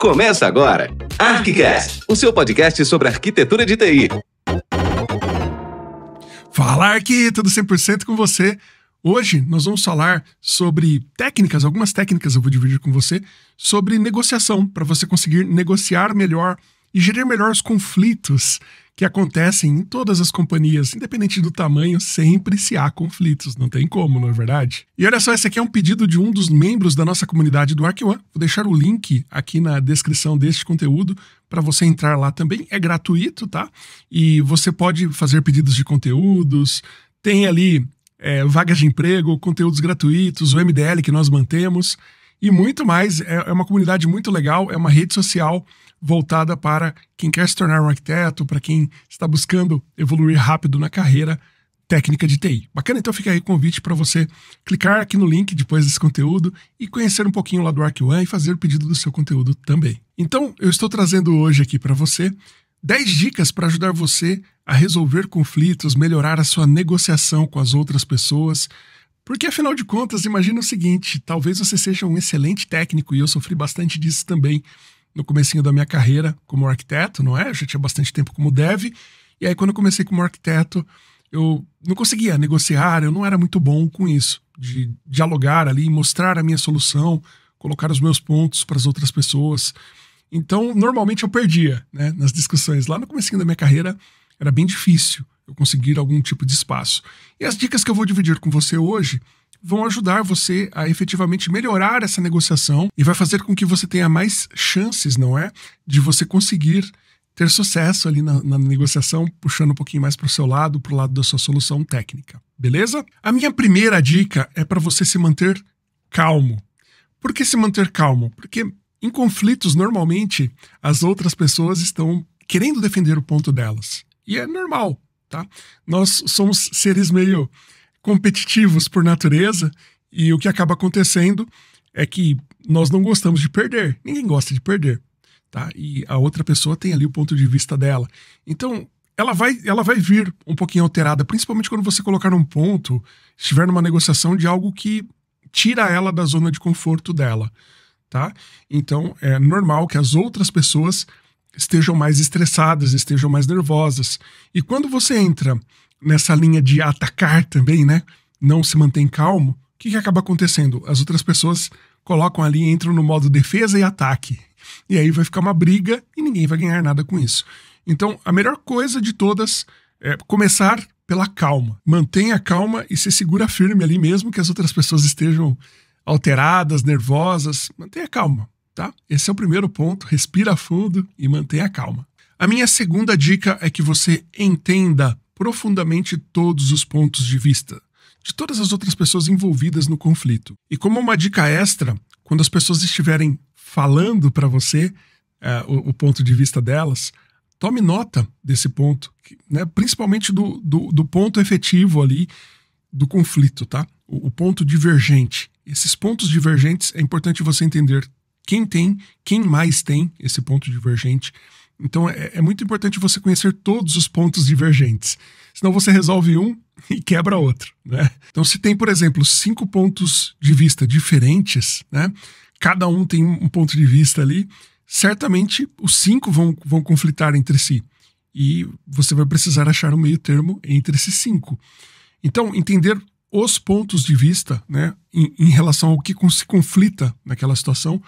Começa agora, ArcCast, o seu podcast sobre arquitetura de TI. Fala, Arc, tudo 100% com você. Hoje nós vamos falar sobre técnicas, algumas técnicas eu vou dividir com você, sobre negociação, para você conseguir negociar melhor e gerir melhor os conflitos que acontecem em todas as companhias, independente do tamanho, sempre se há conflitos, não tem como, não é verdade? E olha só, esse aqui é um pedido de um dos membros da nossa comunidade do Arquiwan. Vou deixar o link aqui na descrição deste conteúdo para você entrar lá também. É gratuito, tá? E você pode fazer pedidos de conteúdos, tem ali é, vagas de emprego, conteúdos gratuitos, o MDL que nós mantemos e muito mais. É, é uma comunidade muito legal, é uma rede social voltada para quem quer se tornar um arquiteto, para quem está buscando evoluir rápido na carreira técnica de TI. Bacana? Então fica aí o convite para você clicar aqui no link depois desse conteúdo e conhecer um pouquinho lá do ArcOne e fazer o pedido do seu conteúdo também. Então, eu estou trazendo hoje aqui para você 10 dicas para ajudar você a resolver conflitos, melhorar a sua negociação com as outras pessoas. Porque afinal de contas, imagina o seguinte, talvez você seja um excelente técnico e eu sofri bastante disso também no comecinho da minha carreira como arquiteto, não é? Eu já tinha bastante tempo como dev. E aí, quando eu comecei como arquiteto, eu não conseguia negociar, eu não era muito bom com isso, de dialogar ali, mostrar a minha solução, colocar os meus pontos para as outras pessoas. Então, normalmente eu perdia né, nas discussões. Lá no começo da minha carreira, era bem difícil eu conseguir algum tipo de espaço. E as dicas que eu vou dividir com você hoje vão ajudar você a efetivamente melhorar essa negociação e vai fazer com que você tenha mais chances, não é? De você conseguir ter sucesso ali na, na negociação, puxando um pouquinho mais para o seu lado, para o lado da sua solução técnica, beleza? A minha primeira dica é para você se manter calmo. Por que se manter calmo? Porque em conflitos, normalmente, as outras pessoas estão querendo defender o ponto delas. E é normal, tá? Nós somos seres meio competitivos por natureza e o que acaba acontecendo é que nós não gostamos de perder. Ninguém gosta de perder, tá? E a outra pessoa tem ali o ponto de vista dela. Então, ela vai, ela vai vir um pouquinho alterada, principalmente quando você colocar um ponto, estiver numa negociação de algo que tira ela da zona de conforto dela, tá? Então, é normal que as outras pessoas estejam mais estressadas, estejam mais nervosas. E quando você entra nessa linha de atacar também, né? Não se mantém calmo, o que, que acaba acontecendo? As outras pessoas colocam ali, entram no modo defesa e ataque. E aí vai ficar uma briga e ninguém vai ganhar nada com isso. Então, a melhor coisa de todas é começar pela calma. Mantenha a calma e se segura firme ali mesmo que as outras pessoas estejam alteradas, nervosas. Mantenha a calma, tá? Esse é o primeiro ponto. Respira fundo e mantenha a calma. A minha segunda dica é que você entenda profundamente todos os pontos de vista de todas as outras pessoas envolvidas no conflito. E como uma dica extra, quando as pessoas estiverem falando para você é, o, o, ponto de vista delas, tome nota desse ponto, né, principalmente do, do, do ponto efetivo ali do conflito, tá? O, o ponto divergente. Esses pontos divergentes é importante você entender quem tem, quem mais tem esse ponto divergente então é, é, muito importante você conhecer todos os pontos divergentes. Senão você resolve um e quebra outro. Né? Então, se tem, por exemplo, cinco pontos de vista diferentes, né? cada um tem um ponto de vista ali, certamente os cinco vão, vão conflitar entre si. E você vai precisar achar um meio termo entre esses cinco. Então, entender os pontos de vista né, em, em relação ao que se conflita naquela situação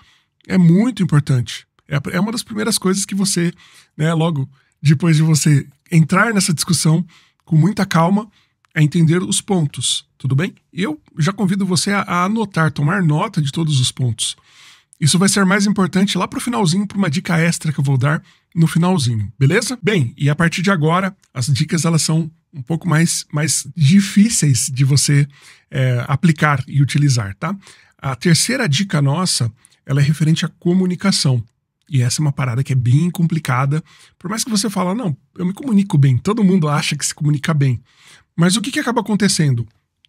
é muito importante. É, é uma das primeiras coisas que você, né, logo depois de você entrar nessa discussão com muita calma, é entender os pontos, tudo bem? Eu já convido você a, anotar, tomar nota de todos os pontos. Isso vai ser mais importante lá para o finalzinho, para uma dica extra que eu vou dar no finalzinho, beleza? Bem, e a partir de agora, as dicas elas são um pouco mais, mais difíceis de você é, aplicar e utilizar, tá? A terceira dica nossa, ela é referente à comunicação. E essa é uma parada que é bem complicada. Por mais que você fala, não, eu me comunico bem, todo mundo acha que se comunica bem. Mas o que, que acaba acontecendo?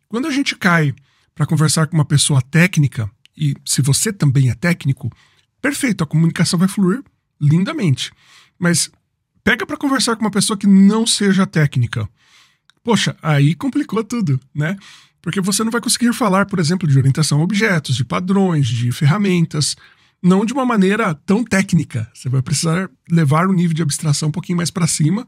Quando a gente cai para conversar com uma pessoa técnica, e se você também é técnico, perfeito, a comunicação vai fluir lindamente. Mas pega para conversar com uma pessoa que não seja técnica. Poxa, aí complicou tudo, né? Porque você não vai conseguir falar, por exemplo, de orientação a objetos, de padrões, de ferramentas não de uma maneira tão técnica. Você vai precisar levar o nível de abstração um pouquinho mais para cima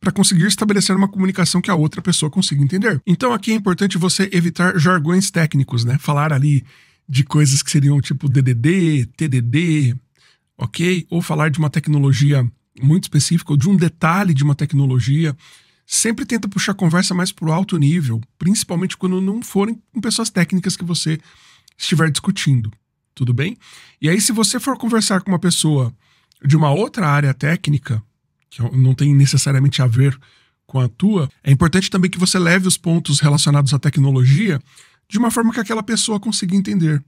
para conseguir estabelecer uma comunicação que a outra pessoa consiga entender. Então aqui é importante você evitar jargões técnicos, né? Falar ali de coisas que seriam tipo DDD, TDD, ok? Ou falar de uma tecnologia muito específica ou de um detalhe de uma tecnologia. Sempre tenta puxar a conversa mais para o alto nível, principalmente quando não forem com pessoas técnicas que você estiver discutindo tudo bem? E aí, se você for conversar com uma pessoa de uma outra área técnica, que não tem necessariamente a ver com a tua, é importante também que você leve os pontos relacionados à tecnologia de uma forma que aquela pessoa consiga entender.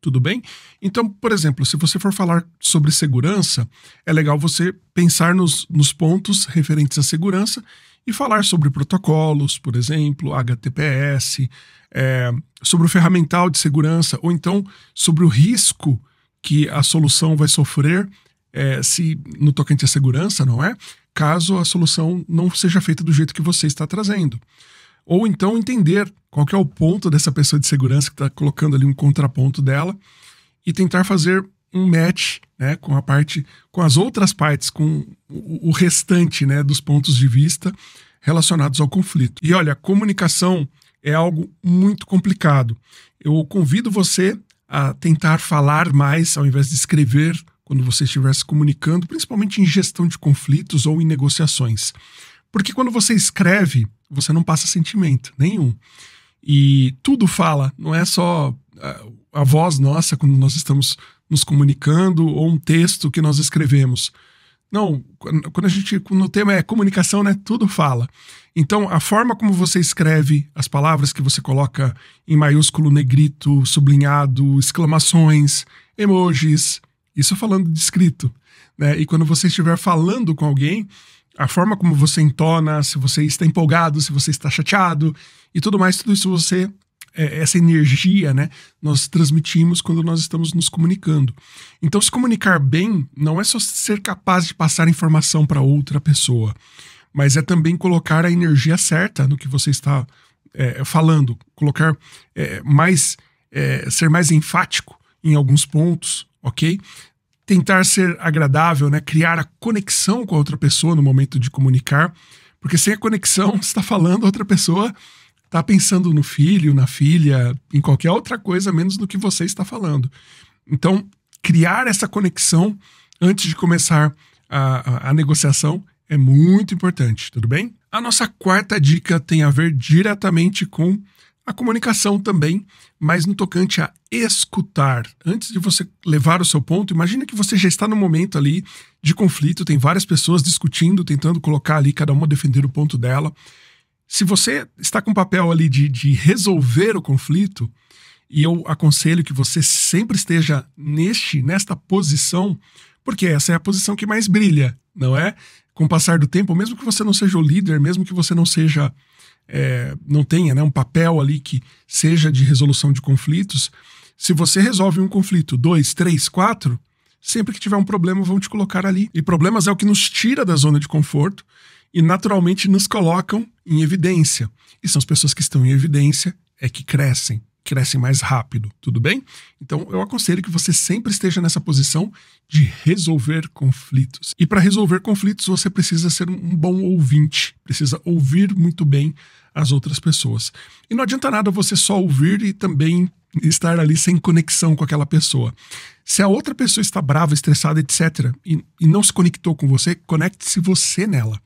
Tudo bem? Então, por exemplo, se você for falar sobre segurança, é legal você pensar nos, nos pontos referentes à segurança e falar sobre protocolos, por exemplo, HTTPS, é, sobre o ferramental de segurança, ou então sobre o risco que a solução vai sofrer é, se no tocante à segurança, não é? Caso a solução não seja feita do jeito que você está trazendo. Ou então entender qual é o ponto dessa pessoa de segurança que está colocando ali um contraponto dela e tentar fazer um match né, com a parte, com as outras partes, com o, restante né, dos pontos de vista relacionados ao conflito. E olha, comunicação é algo muito complicado. Eu convido você a tentar falar mais ao invés de escrever quando você estiver se comunicando, principalmente em gestão de conflitos ou em negociações. Porque quando você escreve, você não passa sentimento nenhum. E tudo fala, não é só a, a voz nossa quando nós estamos nos comunicando ou um texto que nós escrevemos. Não, quando a gente, quando o tema é comunicação, né, tudo fala. Então, a forma como você escreve as palavras que você coloca em maiúsculo, negrito, sublinhado, exclamações, emojis, isso é falando de escrito, né? E quando você estiver falando com alguém, a forma como você entona, se você está empolgado, se você está chateado e tudo mais, tudo isso você é, essa energia, né, nós transmitimos quando nós estamos nos comunicando. Então, se comunicar bem não é só ser capaz de passar informação para outra pessoa, mas é também colocar a energia certa no que você está é, falando, colocar é, mais, é, ser mais enfático em alguns pontos, ok? Tentar ser agradável, né, criar a conexão com a outra pessoa no momento de comunicar, porque sem a conexão, você está falando, a outra pessoa está pensando no filho, na filha, em qualquer outra coisa menos do que você está falando. Então, criar essa conexão antes de começar a, a, a negociação é muito importante, tudo bem? A nossa quarta dica tem a ver diretamente com a comunicação também, mas no tocante a escutar. Antes de você levar o seu ponto, imagina que você já está no momento ali de conflito, tem várias pessoas discutindo, tentando colocar ali cada uma defender o ponto dela se você está com o papel ali de, de resolver o conflito, e eu aconselho que você sempre esteja neste, nesta posição, porque essa é a posição que mais brilha, não é? Com o passar do tempo, mesmo que você não seja o líder, mesmo que você não seja, é, não tenha né, um papel ali que seja de resolução de conflitos, se você resolve um conflito, dois, três, quatro, sempre que tiver um problema vão te colocar ali. E problemas é o que nos tira da zona de conforto e naturalmente nos colocam em evidência. E são as pessoas que estão em evidência é que crescem, crescem mais rápido, tudo bem? Então eu aconselho que você sempre esteja nessa posição de resolver conflitos. E para resolver conflitos você precisa ser um bom ouvinte, precisa ouvir muito bem as outras pessoas. E não adianta nada você só ouvir e também estar ali sem conexão com aquela pessoa. Se a outra pessoa está brava, estressada, etc., e, e não se conectou com você, conecte-se você nela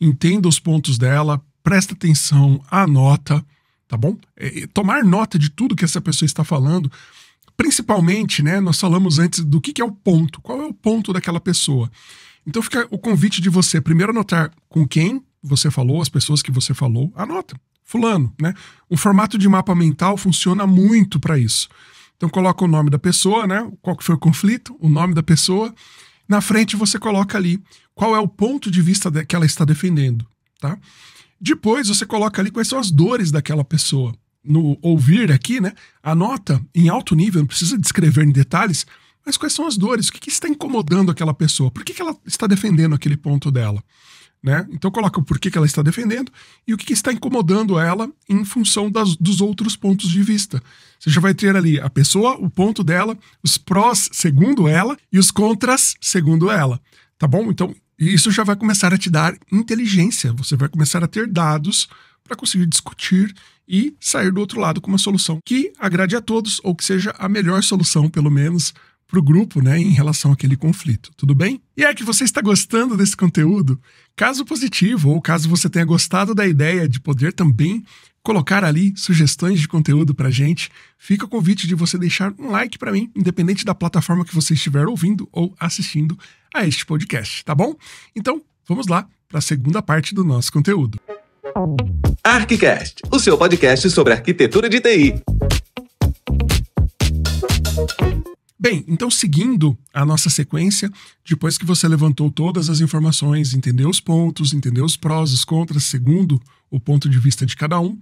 entenda os pontos dela, presta atenção, anota, tá bom? É, é, tomar nota de tudo que essa pessoa está falando. Principalmente, né, nós falamos antes do que, que é o ponto, qual é o ponto daquela pessoa. Então fica o convite de você primeiro anotar com quem você falou, as pessoas que você falou, anota. Fulano, né? O formato de mapa mental funciona muito para isso. Então coloca o nome da pessoa, né? Qual que foi o conflito, o nome da pessoa, na frente você coloca ali qual é o ponto de vista que ela está defendendo, tá? Depois você coloca ali quais são as dores daquela pessoa. No ouvir aqui, né? Anota em alto nível, não precisa descrever em detalhes, mas quais são as dores, o que, que está incomodando aquela pessoa, por que, que ela está defendendo aquele ponto dela. Né? Então coloca o porquê que ela está defendendo e o que, que está incomodando ela em função das, dos outros pontos de vista. Você já vai ter ali a pessoa, o ponto dela, os prós segundo ela e os contras segundo ela. Tá bom? Então isso já vai começar a te dar inteligência. Você vai começar a ter dados para conseguir discutir e sair do outro lado com uma solução que agrade a todos ou que seja a melhor solução, pelo menos para o grupo, né, em relação àquele conflito. Tudo bem? E é que você está gostando desse conteúdo? Caso positivo, ou caso você tenha gostado da ideia de poder também colocar ali sugestões de conteúdo para gente, fica o convite de você deixar um like para mim, independente da plataforma que você estiver ouvindo ou assistindo a este podcast, tá bom? Então, vamos lá para a segunda parte do nosso conteúdo. Arquicast, o seu podcast sobre arquitetura de TI. Bem, então seguindo a nossa sequência, depois que você levantou todas as informações, entendeu os pontos, entendeu os prós, os contras, segundo o ponto de vista de cada um,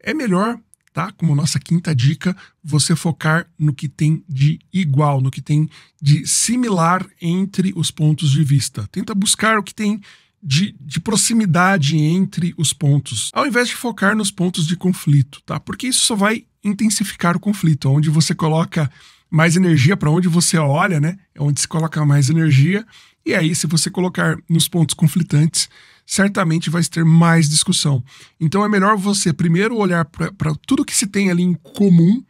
é melhor, tá? Como nossa quinta dica, você focar no que tem de igual, no que tem de similar entre os pontos de vista. Tenta buscar o que tem de, de, proximidade entre os pontos, ao invés de focar nos pontos de conflito, tá? Porque isso só vai intensificar o conflito, onde você coloca mais energia para onde você olha, né? É onde se coloca mais energia. E aí, se você colocar nos pontos conflitantes, certamente vai ter mais discussão. Então é melhor você primeiro olhar para tudo que se tem ali em comum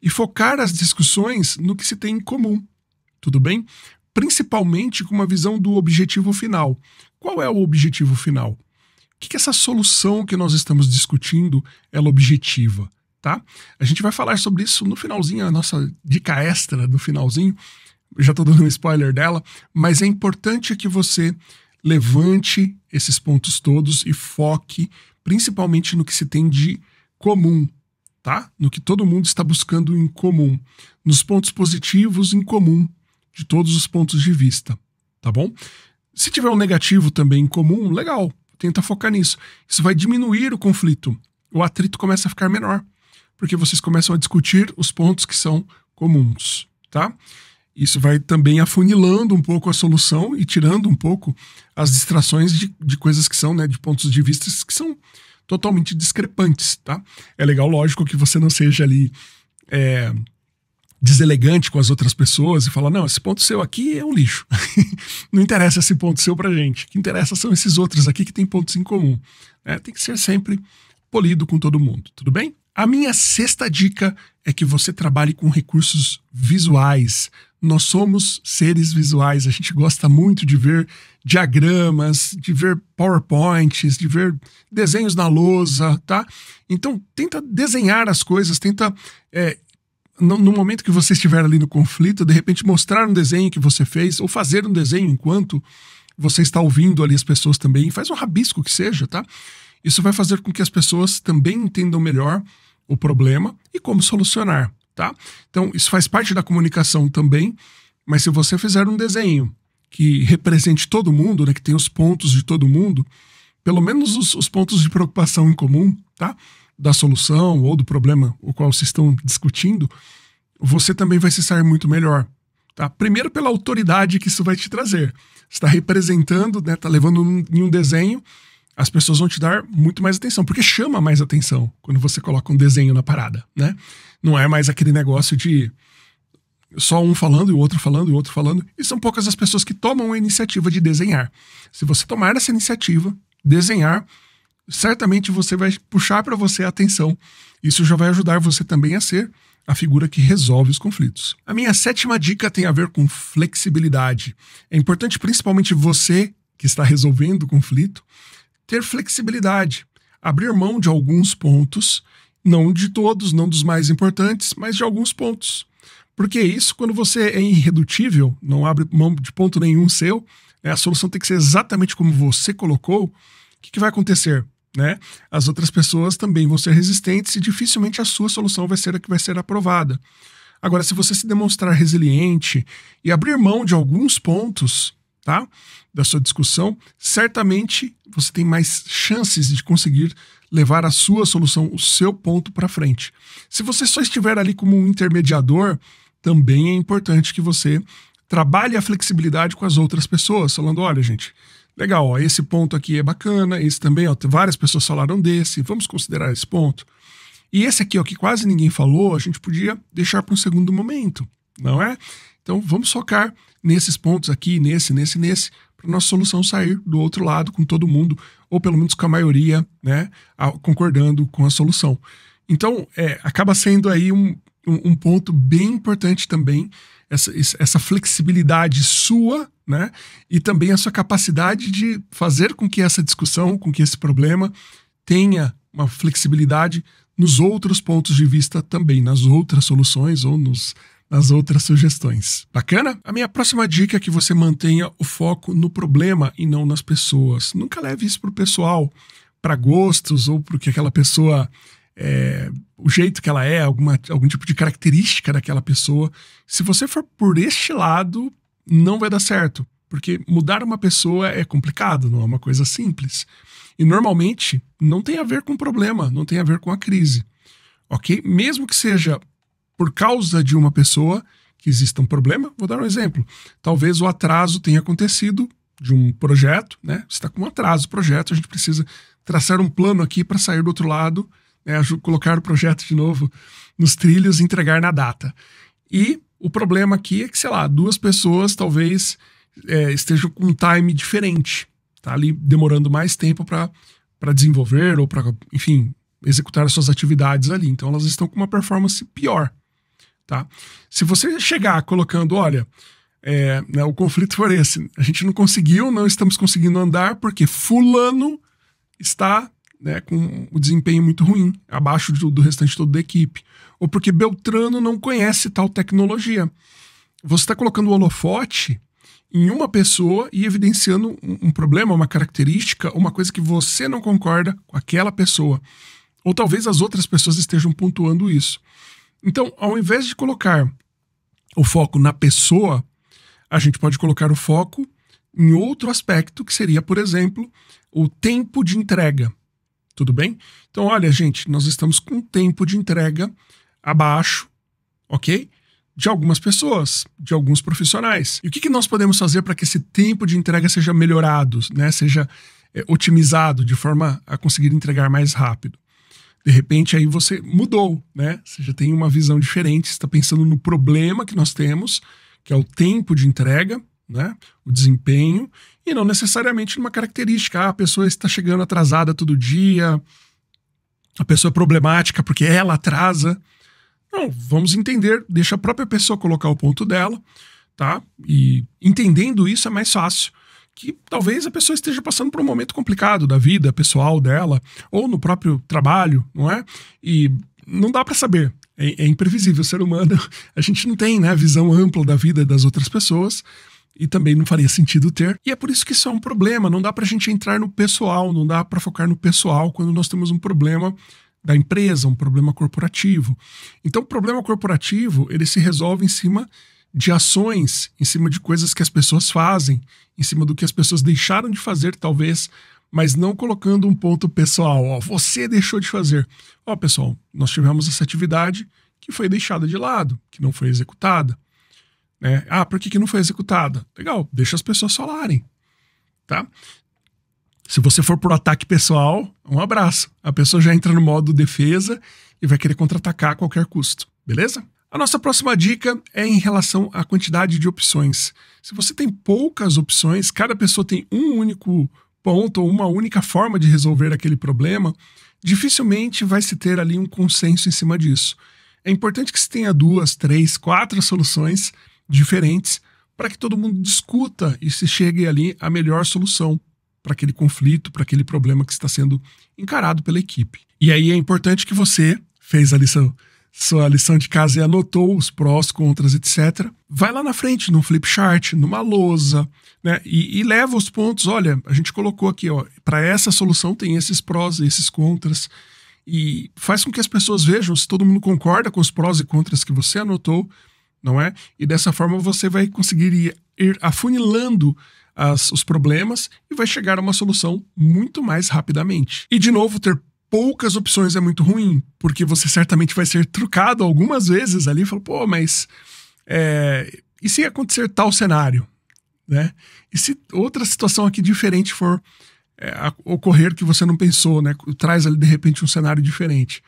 e focar as discussões no que se tem em comum. Tudo bem? Principalmente com uma visão do objetivo final. Qual é o objetivo final? O que, que essa solução que nós estamos discutindo ela objetiva? tá? A gente vai falar sobre isso no finalzinho, a nossa dica extra no finalzinho. Já estou dando um spoiler dela, mas é importante que você levante esses pontos todos e foque principalmente no que se tem de comum, tá? No que todo mundo está buscando em comum, nos pontos positivos em comum de todos os pontos de vista, tá bom? Se tiver um negativo também em comum, legal, tenta focar nisso. Isso vai diminuir o conflito. O atrito começa a ficar menor porque vocês começam a discutir os pontos que são comuns, tá? Isso vai também afunilando um pouco a solução e tirando um pouco as distrações de, de coisas que são, né, de pontos de vista que são totalmente discrepantes, tá? É legal, lógico, que você não seja ali é, deselegante com as outras pessoas e falar, não, esse ponto seu aqui é um lixo. não interessa esse ponto seu pra gente. O que interessa são esses outros aqui que têm pontos em comum. Né? Tem que ser sempre polido com todo mundo, tudo bem? A minha sexta dica é que você trabalhe com recursos visuais. Nós somos seres visuais, a gente gosta muito de ver diagramas, de ver PowerPoints, de ver desenhos na lousa, tá? Então, tenta desenhar as coisas, tenta. É, no, no momento que você estiver ali no conflito, de repente mostrar um desenho que você fez, ou fazer um desenho enquanto você está ouvindo ali as pessoas também, faz um rabisco que seja, tá? Isso vai fazer com que as pessoas também entendam melhor o problema e como solucionar, tá? Então, isso faz parte da comunicação também, mas se você fizer um desenho que represente todo mundo, né, que tem os pontos de todo mundo, pelo menos os, os pontos de preocupação em comum, tá? Da solução ou do problema o qual se estão discutindo, você também vai se sair muito melhor, Tá? Primeiro pela autoridade que isso vai te trazer. Está representando, né? Tá levando em um desenho as pessoas vão te dar muito mais atenção, porque chama mais atenção quando você coloca um desenho na parada, né? Não é mais aquele negócio de só um falando e o outro falando e o outro falando, e são poucas as pessoas que tomam a iniciativa de desenhar. Se você tomar essa iniciativa, desenhar, certamente você vai puxar para você a atenção. Isso já vai ajudar você também a ser a figura que resolve os conflitos. A minha sétima dica tem a ver com flexibilidade. É importante principalmente você que está resolvendo o conflito ter flexibilidade, abrir mão de alguns pontos, não de todos, não dos mais importantes, mas de alguns pontos. Porque isso, quando você é irredutível, não abre mão de ponto nenhum seu, né, a solução tem que ser exatamente como você colocou, o que, que vai acontecer? Né? As outras pessoas também vão ser resistentes e dificilmente a sua solução vai ser a que vai ser aprovada. Agora, se você se demonstrar resiliente e abrir mão de alguns pontos, tá? Da sua discussão, certamente você tem mais chances de conseguir levar a sua solução, o seu ponto para frente. Se você só estiver ali como um intermediador, também é importante que você trabalhe a flexibilidade com as outras pessoas, falando: olha, gente, legal, ó, esse ponto aqui é bacana, esse também, ó, várias pessoas falaram desse, vamos considerar esse ponto. E esse aqui, ó, que quase ninguém falou, a gente podia deixar para um segundo momento, não é? Então vamos focar nesses pontos aqui, nesse, nesse, nesse, para nossa solução sair do outro lado com todo mundo, ou pelo menos com a maioria, né, concordando com a solução. Então, é, acaba sendo aí um, um, um, ponto bem importante também, essa, essa flexibilidade sua, né, e também a sua capacidade de fazer com que essa discussão, com que esse problema tenha uma flexibilidade nos outros pontos de vista também, nas outras soluções ou nos nas outras sugestões. Bacana? A minha próxima dica é que você mantenha o foco no problema e não nas pessoas. Nunca leve isso para o pessoal, para gostos ou porque aquela pessoa. É, o jeito que ela é, alguma, algum tipo de característica daquela pessoa. Se você for por este lado, não vai dar certo. Porque mudar uma pessoa é complicado, não é uma coisa simples. E normalmente não tem a ver com o problema, não tem a ver com a crise. Ok? Mesmo que seja por causa de uma pessoa que exista um problema. Vou dar um exemplo. Talvez o atraso tenha acontecido de um projeto, né? está com um atraso o projeto, a gente precisa traçar um plano aqui para sair do outro lado, né? colocar o projeto de novo nos trilhos e entregar na data. E o problema aqui é que, sei lá, duas pessoas talvez é, estejam com um time diferente, tá ali demorando mais tempo para desenvolver ou para, enfim, executar suas atividades ali. Então elas estão com uma performance pior. Tá? Se você chegar colocando, olha, é, né, o conflito foi esse, a gente não conseguiu, não estamos conseguindo andar porque fulano está né, com o um desempenho muito ruim, abaixo do, do restante todo da equipe, ou porque Beltrano não conhece tal tecnologia. Você está colocando o holofote em uma pessoa e evidenciando um, um problema, uma característica, uma coisa que você não concorda com aquela pessoa. Ou talvez as outras pessoas estejam pontuando isso. Então, ao invés de colocar o foco na pessoa, a gente pode colocar o foco em outro aspecto, que seria, por exemplo, o tempo de entrega. Tudo bem? Então, olha, gente, nós estamos com um tempo de entrega abaixo, ok? De algumas pessoas, de alguns profissionais. E o que, que nós podemos fazer para que esse tempo de entrega seja melhorado, né? seja é, otimizado de forma a conseguir entregar mais rápido? de repente aí você mudou, né? Você já tem uma visão diferente, está pensando no problema que nós temos, que é o tempo de entrega, né? O desempenho e não necessariamente numa característica, ah, a pessoa está chegando atrasada todo dia, a pessoa é problemática porque ela atrasa. Não, vamos entender, deixa a própria pessoa colocar o ponto dela, tá? E entendendo isso é mais fácil que talvez a pessoa esteja passando por um momento complicado da vida pessoal dela ou no próprio trabalho, não é? E não dá para saber. É, é, imprevisível. O ser humano, a gente não tem né, visão ampla da vida das outras pessoas e também não faria sentido ter. E é por isso que isso é um problema. Não dá para a gente entrar no pessoal, não dá para focar no pessoal quando nós temos um problema da empresa, um problema corporativo. Então, o problema corporativo ele se resolve em cima de ações, em cima de coisas que as pessoas fazem, em cima do que as pessoas deixaram de fazer, talvez, mas não colocando um ponto pessoal. Ó, você deixou de fazer. Ó, pessoal, nós tivemos essa atividade que foi deixada de lado, que não foi executada. Né? Ah, por que, que não foi executada? Legal, deixa as pessoas falarem. Tá? Se você for por ataque pessoal, um abraço. A pessoa já entra no modo defesa e vai querer contra-atacar a qualquer custo. Beleza? A nossa próxima dica é em relação à quantidade de opções. Se você tem poucas opções, cada pessoa tem um único ponto ou uma única forma de resolver aquele problema, dificilmente vai se ter ali um consenso em cima disso. É importante que se tenha duas, três, quatro soluções diferentes para que todo mundo discuta e se chegue ali à melhor solução para aquele conflito, para aquele problema que está sendo encarado pela equipe. E aí é importante que você fez ali seu sua lição de casa e anotou os prós, contras, etc. Vai lá na frente, num flip chart, numa lousa, né? E, e leva os pontos. Olha, a gente colocou aqui, ó, para essa solução tem esses prós e esses contras. E faz com que as pessoas vejam se todo mundo concorda com os prós e contras que você anotou, não é? E dessa forma você vai conseguir ir, afunilando as, os problemas e vai chegar a uma solução muito mais rapidamente. E de novo, ter poucas opções é muito ruim, porque você certamente vai ser trucado algumas vezes ali e fala, pô, mas é, e se acontecer tal cenário? Né? E se outra situação aqui diferente for é, ocorrer que você não pensou, né? Traz ali de repente um cenário diferente.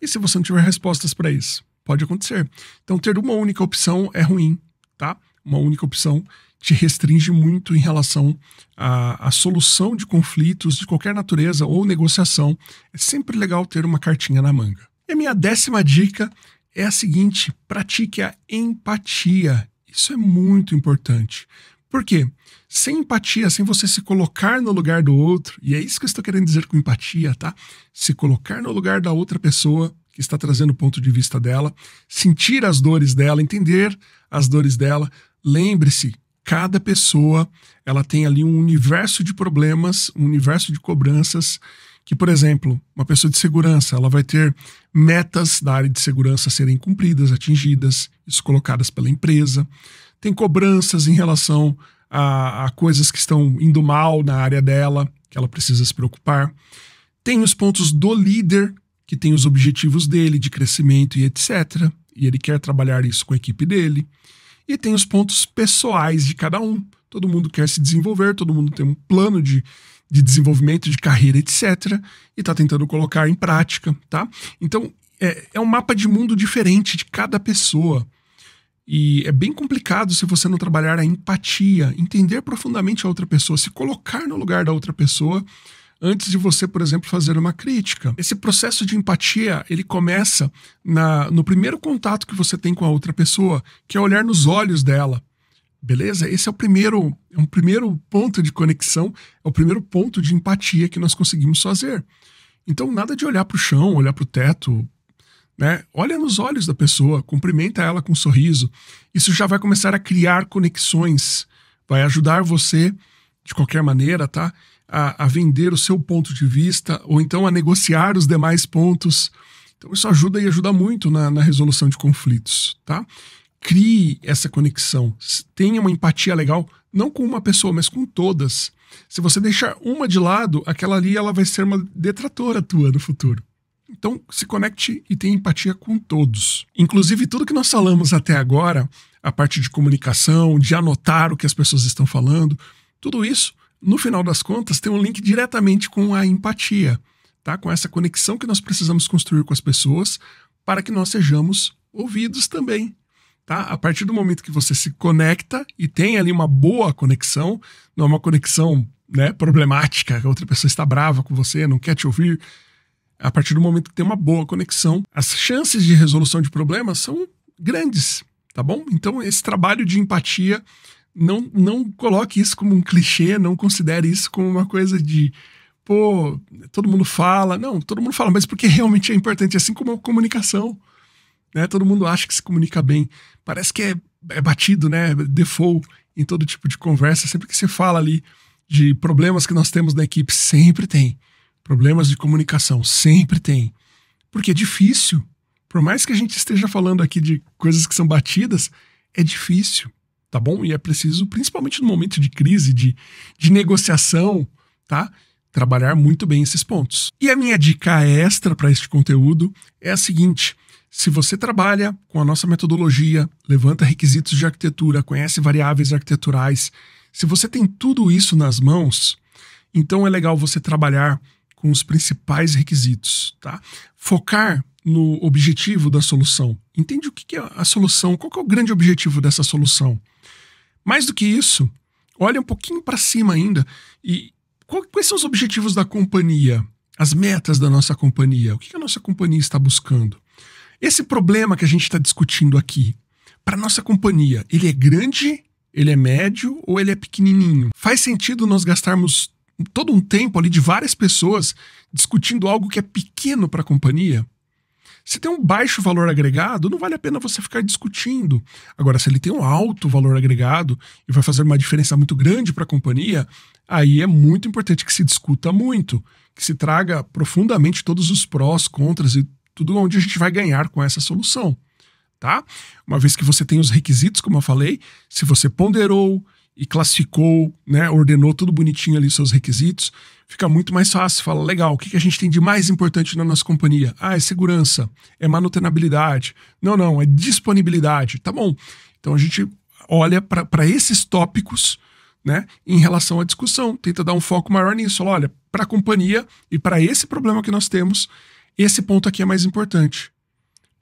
E se você não tiver respostas para isso? Pode acontecer. Então, ter uma única opção é ruim, tá? Uma única opção te restringe muito em relação à, à, solução de conflitos de qualquer natureza ou negociação. É sempre legal ter uma cartinha na manga. E a minha décima dica é a seguinte: pratique a empatia. Isso é muito importante. Por quê? Sem empatia, sem você se colocar no lugar do outro, e é isso que eu estou querendo dizer com empatia, tá? Se colocar no lugar da outra pessoa, que está trazendo o ponto de vista dela, sentir as dores dela, entender as dores dela. Lembre-se cada pessoa ela tem ali um universo de problemas, um universo de cobranças que, por exemplo, uma pessoa de segurança, ela vai ter metas da área de segurança serem cumpridas, atingidas, isso colocadas pela empresa. Tem cobranças em relação a, a coisas que estão indo mal na área dela, que ela precisa se preocupar. Tem os pontos do líder, que tem os objetivos dele de crescimento e etc. E ele quer trabalhar isso com a equipe dele. E tem os pontos pessoais de cada um. Todo mundo quer se desenvolver, todo mundo tem um plano de, de desenvolvimento, de carreira, etc. E está tentando colocar em prática, tá? Então, é, é um mapa de mundo diferente de cada pessoa. E é bem complicado se você não trabalhar a empatia, entender profundamente a outra pessoa, se colocar no lugar da outra pessoa antes de você, por exemplo, fazer uma crítica. Esse processo de empatia, ele começa na, no primeiro contato que você tem com a outra pessoa, que é olhar nos olhos dela. Beleza? Esse é o primeiro, é um primeiro ponto de conexão, é o primeiro ponto de empatia que nós conseguimos fazer. Então, nada de olhar para o chão, olhar para o teto, né? Olha nos olhos da pessoa, cumprimenta ela com um sorriso. Isso já vai começar a criar conexões, vai ajudar você de qualquer maneira, tá? a, a vender o seu ponto de vista ou então a negociar os demais pontos. Então isso ajuda e ajuda muito na, na resolução de conflitos, tá? Crie essa conexão, tenha uma empatia legal, não com uma pessoa, mas com todas. Se você deixar uma de lado, aquela ali ela vai ser uma detratora tua no futuro. Então, se conecte e tenha empatia com todos. Inclusive, tudo que nós falamos até agora, a parte de comunicação, de anotar o que as pessoas estão falando, tudo isso no final das contas, tem um link diretamente com a empatia, tá? com essa conexão que nós precisamos construir com as pessoas para que nós sejamos ouvidos também. Tá? A partir do momento que você se conecta e tem ali uma boa conexão, não é uma conexão né, problemática, a outra pessoa está brava com você, não quer te ouvir. A partir do momento que tem uma boa conexão, as chances de resolução de problemas são grandes, tá bom? Então, esse trabalho de empatia não, não coloque isso como um clichê, não considere isso como uma coisa de, pô, todo mundo fala. Não, todo mundo fala, mas porque realmente é importante, assim como a comunicação. Né? Todo mundo acha que se comunica bem. Parece que é, é batido, né? Default em todo tipo de conversa. Sempre que você fala ali de problemas que nós temos na equipe, sempre tem. Problemas de comunicação, sempre tem. Porque é difícil. Por mais que a gente esteja falando aqui de coisas que são batidas, é difícil tá bom? E é preciso, principalmente no momento de crise, de, de negociação, tá? Trabalhar muito bem esses pontos. E a minha dica extra para este conteúdo é a seguinte: se você trabalha com a nossa metodologia, levanta requisitos de arquitetura, conhece variáveis arquiteturais, se você tem tudo isso nas mãos, então é legal você trabalhar com os principais requisitos, tá? Focar no objetivo da solução. Entende o que é a solução, qual é o grande objetivo dessa solução. Mais do que isso, olha um pouquinho para cima ainda e quais são os objetivos da companhia, as metas da nossa companhia, o que a nossa companhia está buscando. Esse problema que a gente está discutindo aqui, para nossa companhia, ele é grande, ele é médio ou ele é pequenininho? Faz sentido nós gastarmos todo um tempo ali de várias pessoas discutindo algo que é pequeno para a companhia? Se tem um baixo valor agregado, não vale a pena você ficar discutindo. Agora, se ele tem um alto valor agregado e vai fazer uma diferença muito grande para a companhia, aí é muito importante que se discuta muito, que se traga profundamente todos os prós, contras e tudo onde a gente vai ganhar com essa solução, tá? Uma vez que você tem os requisitos, como eu falei, se você ponderou, e classificou, né, ordenou tudo bonitinho ali seus requisitos, fica muito mais fácil. Fala, legal, o que, que a gente tem de mais importante na nossa companhia? Ah, é segurança, é manutenabilidade. Não, não, é disponibilidade. Tá bom. Então a gente olha para esses tópicos né, em relação à discussão, tenta dar um foco maior nisso. Fala, olha, para a companhia e para esse problema que nós temos, esse ponto aqui é mais importante.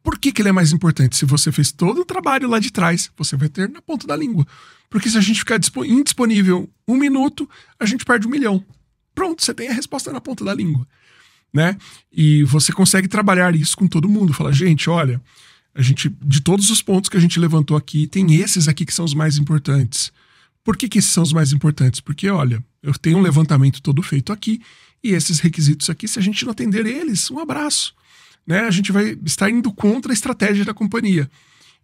Por que, que ele é mais importante? Se você fez todo o trabalho lá de trás, você vai ter na ponta da língua. Porque se a gente ficar indisponível um minuto, a gente perde um milhão. Pronto, você tem a resposta na ponta da língua. Né? E você consegue trabalhar isso com todo mundo. Fala, gente, olha, a gente, de todos os pontos que a gente levantou aqui, tem esses aqui que são os mais importantes. Por que, que esses são os mais importantes? Porque, olha, eu tenho um levantamento todo feito aqui, e esses requisitos aqui, se a gente não atender eles, um abraço. Né? A gente vai estar indo contra a estratégia da companhia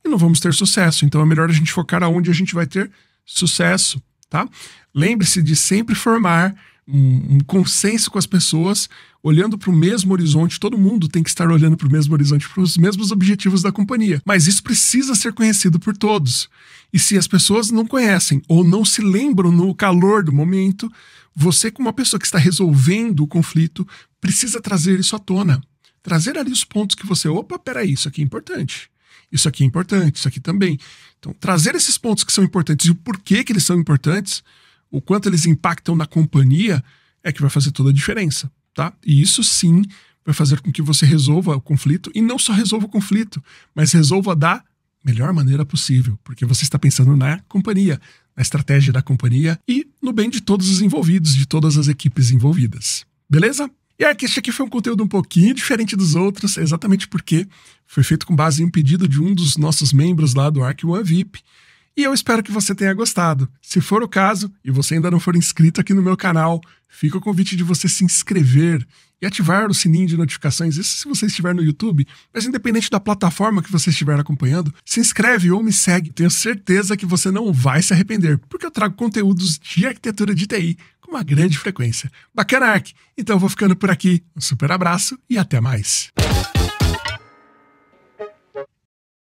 e não vamos ter sucesso. Então é melhor a gente focar aonde a gente vai ter sucesso, tá? Lembre-se de sempre formar um, um, consenso com as pessoas, olhando para o mesmo horizonte. Todo mundo tem que estar olhando para o mesmo horizonte, para os mesmos objetivos da companhia. Mas isso precisa ser conhecido por todos. E se as pessoas não conhecem ou não se lembram no calor do momento, você, como uma pessoa que está resolvendo o conflito, precisa trazer isso à tona. Trazer ali os pontos que você, opa, peraí, isso aqui é importante. Isso aqui é importante, isso aqui também. Então, trazer esses pontos que são importantes e o porquê que eles são importantes, o quanto eles impactam na companhia, é que vai fazer toda a diferença, tá? E isso sim vai fazer com que você resolva o conflito e não só resolva o conflito, mas resolva da melhor maneira possível, porque você está pensando na companhia, na estratégia da companhia e no bem de todos os envolvidos, de todas as equipes envolvidas. Beleza? E é que esse aqui foi um conteúdo um pouquinho diferente dos outros, exatamente porque foi feito com base em um pedido de um dos nossos membros lá do Arc One VIP. E eu espero que você tenha gostado. Se for o caso e você ainda não for inscrito aqui no meu canal, fica o convite de você se inscrever e ativar o sininho de notificações. Isso se você estiver no YouTube, mas independente da plataforma que você estiver acompanhando, se inscreve ou me segue. Tenho certeza que você não vai se arrepender, porque eu trago conteúdos de arquitetura de TI com uma grande frequência. Bacana, Ark! Então eu vou ficando por aqui. Um super abraço e até mais!